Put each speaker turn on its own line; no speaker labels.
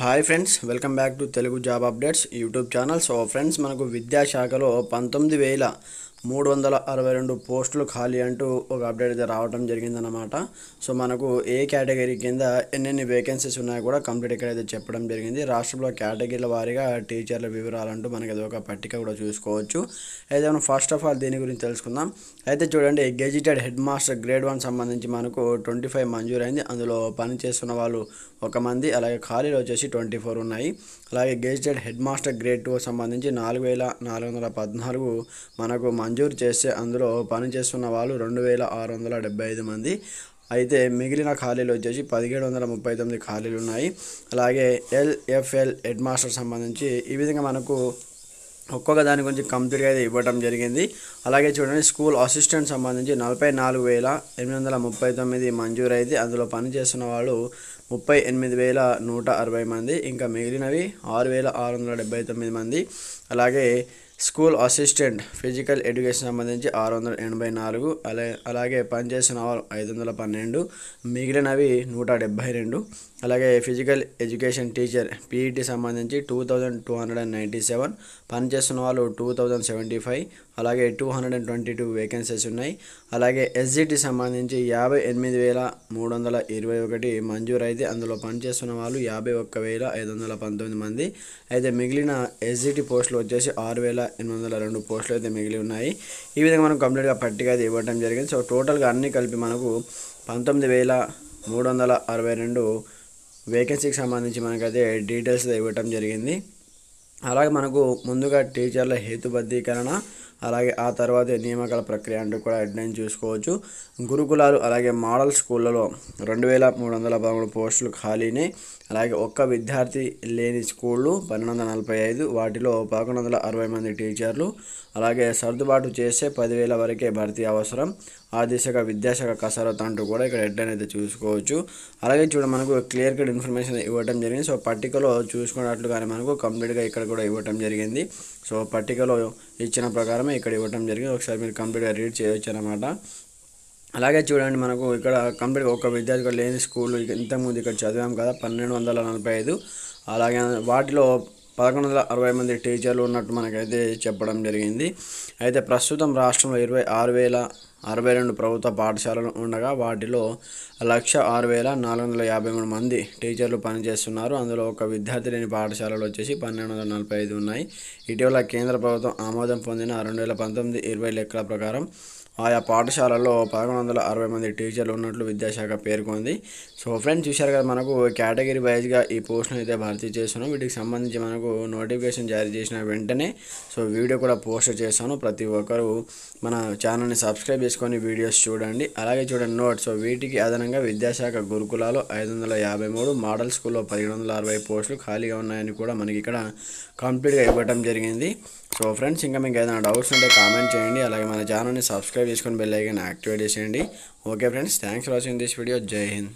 hi friends welcome back to Telugu job updates YouTube channel so friends మనకు విద్యాశాఖలో పంతొమ్మిది వేల మూడు వందల అరవై రెండు పోస్టులు ఖాళీ అంటూ ఒక అప్డేట్ అయితే రావడం జరిగిందనమాట సో మనకు ఏ కేటగిరీ కింద ఎన్నెన్ని వేకెన్సీస్ ఉన్నాయో కూడా కంప్లీట్ ఇక్కడ అయితే చెప్పడం జరిగింది రాష్ట్రంలో కేటగిరీల వారీగా టీచర్ల వివరాలు అంటూ మనకి ఒక పట్టిక కూడా చూసుకోవచ్చు అయితే మనం ఫస్ట్ ఆఫ్ ఆల్ దీని గురించి తెలుసుకుందాం అయితే చూడండి gazetted head master grade one సంబంధించి మనకు ట్వంటీ ఫైవ్ మంజూరైంది అందులో పని చేస్తున్న వాళ్ళు ఒక మంది అలాగే ఖాళీలు వచ్చేసి ట్వంటీ ఫోర్ ఉన్నాయి అలాగే gazetted head master grade two సంబంధించి నాలుగు వేల నాలుగు వందల పద్నాలుగు మనకు మంజూరు చేస్తే అందులో పనిచేస్తున్న వాళ్ళు రెండు వేల ఆరు వందల డెబ్బై ఐదు మంది అయితే మిగిలిన ఖాళీలు వచ్చేసి పదిహేడు వందల ముప్పై తొమ్మిది ఖాళీలు ఉన్నాయి అలాగే ఎల్ఎఫ్ఎల్ హెడ్ మాస్టర్ సంబంధించి ఈ విధంగా మనకు ఒక్కొక్క దాని గురించి కంప్లీట్గా అయితే ఇవ్వడం జరిగింది అలాగే చూడండి స్కూల్ అసిస్టెంట్ సంబంధించి నలభై నాలుగు వేల ఎనిమిది వందల ముప్పై తొమ్మిది మంజూరైతే అందులో పనిచేస్తున్న వాళ్ళు ముప్పై ఎనిమిది వేల నూట అరవై మంది ఇంకా మిగిలినవి ఆరు వేల ఆరు వందల డెబ్బై తొమ్మిది మంది అలాగే స్కూల్ అసిస్టెంట్ ఫిజికల్ ఎడ్యుకేషన్ సంబంధించి ఆరు వందల ఎనభై నాలుగు అలా అలాగే పనిచేసిన వారు ఐదు వందల పన్నెండు మిగిలినవి నూట డెబ్భై రెండు అలాగే ఫిజికల్ ఎడ్యుకేషన్ టీచర్ పీఈటీ సంబంధించి two thousand two hundred and ninety seven పనిచేస్తున్న వాళ్ళు టూ థౌజండ్ సెవెంటీ ఫైవ్ అలాగే two hundred and twenty two vacancies ఉన్నాయి అలాగే ఎస్జిటి సంబంధించి యాభై ఎనిమిది వేల మూడు వందల ఇరవై ఒకటి మంజూరైతే అందులో పనిచేస్తున్న వాళ్ళు యాభై ఒక్క వేల ఐదు వందల పంతొమ్మిది మంది అయితే మిగిలిన ఎస్జిటి పోస్టులు వచ్చేసి ఆరు వేల ఎనిమిది వందల రెండు పోస్టులు అయితే మిగిలి ఉన్నాయి ఈ విధంగా మనం కంప్లీట్గా పట్టిక అయితే ఇవ్వడం జరిగింది సో టోటల్గా అన్నీ కలిపి మనకు పంతొమ్మిది వేల మూడు వందల అరవై రెండు వేకెన్సీకి సంబంధించి మనకైతే డీటెయిల్స్ ఇవ్వటం జరిగింది అలాగే మనకు ముందుగా టీచర్ల హేతుబద్ధీకరణ అలాగే ఆ తర్వాత నియామకాల ప్రక్రియ అంటూ కూడా అడ్డైన్ చూసుకోవచ్చు గురుకులాలు అలాగే మోడల్ స్కూళ్ళలో రెండు వేల మూడు వందల పదమూడు పోస్టులు ఖాళీని అలాగే ఒక్క విద్యార్థి లేని స్కూళ్ళు పన్నెండు వందల నలభై ఐదు వాటిలో పదకొండు వందల అరవై మంది టీచర్లు అలాగే సర్దుబాటు చేసే పదివేల వరకే భర్తీ అవసరం ఆ దిశగా విద్యాశాఖ కసరత్ అంటూ కూడా ఇక్కడ హెడ్ అనేది చూసుకోవచ్చు అలాగే చూడ మనకు క్లియర్ కట్ ఇన్ఫర్మేషన్ ఇవ్వడం జరిగింది సో పట్టికలో చూసుకున్నట్లుగానే మనకు కంప్లీట్గా ఇక్కడ కూడా ఇవ్వటం జరిగింది సో పట్టికలో ఇచ్చిన ప్రకారమే ఇక్కడ ఇవ్వటం జరిగింది ఒకసారి మీరు కంప్లీట్గా రీడ్ చేయవచ్చు అనమాట అలాగే చూడండి మనకు ఇక్కడ కంప్లీట్గా ఒక విద్యార్థి లేని స్కూల్ ఇంతకుముందు ఇక్కడ చదివాం కదా పన్నెండు వందల నలభై ఐదు అలాగే వాటిలో పదకొండు వందల అరవై మంది టీచర్లు ఉన్నట్టు మనకైతే చెప్పడం జరిగింది అయితే ప్రస్తుతం రాష్ట్రంలో ఇరవై ఆరు వేల అరవై రెండు ప్రభుత్వ పాఠశాలలు ఉండగా వాటిలో లక్ష ఆరు వేల నాలుగు వందల యాభై మూడు మంది టీచర్లు పనిచేస్తున్నారు అందులో ఒక విద్యార్థి లేని పాఠశాలలు వచ్చేసి పన్నెండు వందల నలభై ఐదు ఉన్నాయి ఇటీవల కేంద్ర ప్రభుత్వం ఆమోదం పొందిన రెండు వేల పంతొమ్మిది ఇరవై లెక్కల ప్రకారం ఆయా పాఠశాలలో పదకొండు వందల అరవై మంది టీచర్లు ఉన్నట్లు విద్యాశాఖ పేర్కొంది సో ఫ్రెండ్స్ చూశారు కదా మనకు కేటగిరీ వైజ్గా ఈ పోస్టును అయితే భర్తీ చేస్తున్నాం వీటికి సంబంధించి మనకు నోటిఫికేషన్ జారీ చేసిన వెంటనే సో వీడియో కూడా పోస్ట్ చేస్తాను ప్రతి ఒక్కరూ మన ఛానల్ని సబ్స్క్రైబ్ చేసుకొని వీడియోస్ చూడండి అలాగే చూడండి నోట్స్ సో వీటికి అదనంగా విద్యాశాఖ గురుకులాలో ఐదు వందల యాభై మూడు మోడల్ స్కూల్లో పదిహేను వందల అరవై పోస్టులు ఖాళీగా ఉన్నాయని కూడా మనకి ఇక్కడ కంప్లీట్గా ఇవ్వటం జరిగింది సో ఫ్రెండ్స్ ఇంకా మీకు ఏదైనా డౌట్స్ ఉంటే కామెంట్ చేయండి అలాగే మన ఛానల్ని సబ్స్క్రైబ్ తీసుకొని చేసుకొని బెల్ ఐకన్ యాక్టివేట్ చేసేయండి okay friends thanks for watching this video Jai Hind